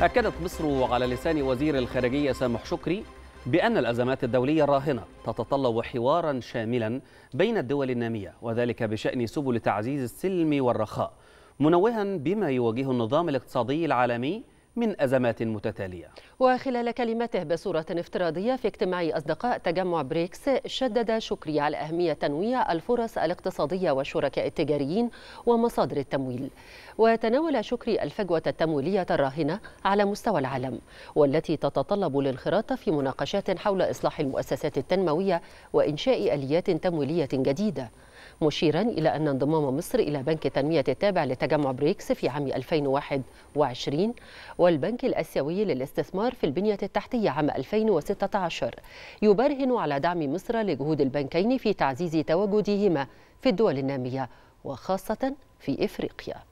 أكدت مصر على لسان وزير الخارجية سامح شكري بأن الأزمات الدولية الراهنة تتطلب حوارا شاملا بين الدول النامية وذلك بشأن سبل تعزيز السلم والرخاء منوها بما يواجهه النظام الاقتصادي العالمي من أزمات متتالية وخلال كلمته بصورة افتراضية في اجتماع أصدقاء تجمع بريكس شدد شكري على أهمية تنويع الفرص الاقتصادية والشركاء التجاريين ومصادر التمويل وتناول شكري الفجوة التمويلية الراهنة على مستوى العالم والتي تتطلب الانخراط في مناقشات حول إصلاح المؤسسات التنموية وإنشاء آليات تمويلية جديدة مشيرا إلى أن انضمام مصر إلى بنك التنمية التابع لتجمع بريكس في عام 2021 والبنك الآسيوي للاستثمار في البنية التحتية عام 2016 يبرهن على دعم مصر لجهود البنكين في تعزيز تواجدهما في الدول النامية وخاصة في إفريقيا